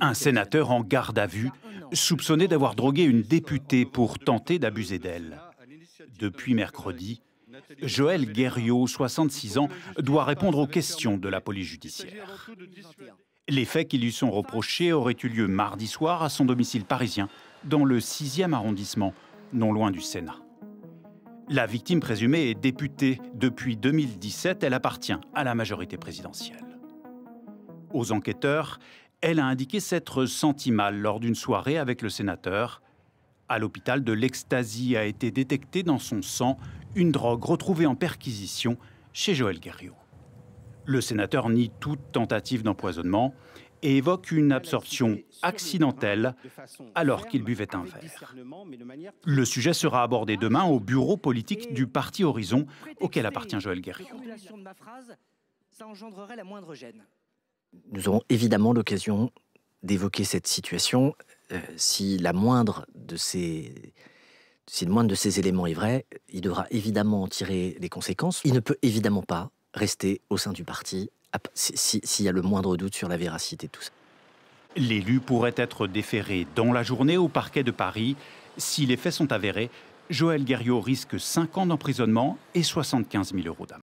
un sénateur en garde à vue, soupçonné d'avoir drogué une députée pour tenter d'abuser d'elle. Depuis mercredi, Joël Guerriot, 66 ans, doit répondre aux questions de la police judiciaire. Les faits qui lui sont reprochés auraient eu lieu mardi soir à son domicile parisien, dans le 6e arrondissement, non loin du Sénat. La victime présumée est députée. Depuis 2017, elle appartient à la majorité présidentielle. Aux enquêteurs, elle a indiqué s'être sentie mal lors d'une soirée avec le sénateur. À l'hôpital de l'Extasie a été détectée dans son sang une drogue retrouvée en perquisition chez Joël Guerriot. Le sénateur nie toute tentative d'empoisonnement et évoque une absorption accidentelle alors qu'il buvait un verre. Le sujet sera abordé demain au bureau politique du Parti Horizon auquel appartient Joël Guerriot. Nous aurons évidemment l'occasion d'évoquer cette situation. Euh, si la moindre de ces si le moindre de ces éléments est vrai, il devra évidemment en tirer les conséquences. Il ne peut évidemment pas rester au sein du parti s'il y a le moindre doute sur la véracité de tout ça. L'élu pourrait être déféré dans la journée au parquet de Paris. Si les faits sont avérés, Joël Guerriot risque 5 ans d'emprisonnement et 75 000 euros d'amende.